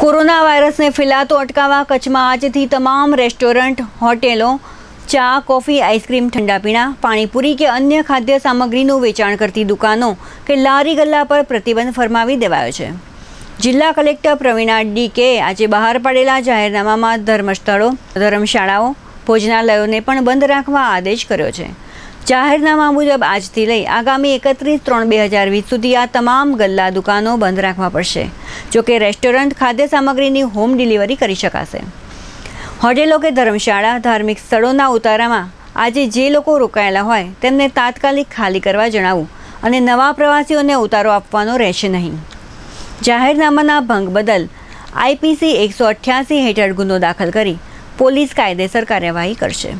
corona વાયરસને ફેલાતો અટકાવવા કચ્છમાં આજથી તમામ રેસ્ટોરન્ટ હોટેલો ચા કોફી આઈસ્ક્રીમ ઠંડા પીણા પાણીપુરી કે અન્ય ખાદ્ય સામગ્રીનું વેચાણ કરતી દુકાનો કે લારી ગલ્લા પર પ્રતિબંધ ફરમાવી દેવાયો છે જિલ્લા કલેક્ટર પ્રવીણા ડી કે આજે બહાર પાડેલા જાહેરનામામાં ધર્મસ્થળો ધર્મશાળાઓ ભોજનાલયોને પણ બંધ રાખવા આદેશ કર્યો છે જાહેરનામા મુજબ આજથી લઈ આગામી એકત્રીસ ત્રણ બે હજાર વીસ સુધી આ તમામ ગલ્લા દુકાનો બંધ રાખવા પડશે જોકે રેસ્ટોરન્ટ ખાદ્ય સામગ્રીની હોમ ડિલિવરી કરી શકાશે હોટેલો કે ધર્મશાળા ધાર્મિક સ્થળોના ઉતારામાં આજે જે લોકો રોકાયેલા હોય તેમને તાત્કાલિક ખાલી કરવા જણાવવું અને નવા પ્રવાસીઓને ઉતારો આપવાનો રહેશે નહીં જાહેરનામાના ભંગ બદલ આઈપીસી એકસો અઠ્યાસી હેઠળ ગુનો દાખલ કરી પોલીસ કાયદેસર કાર્યવાહી કરશે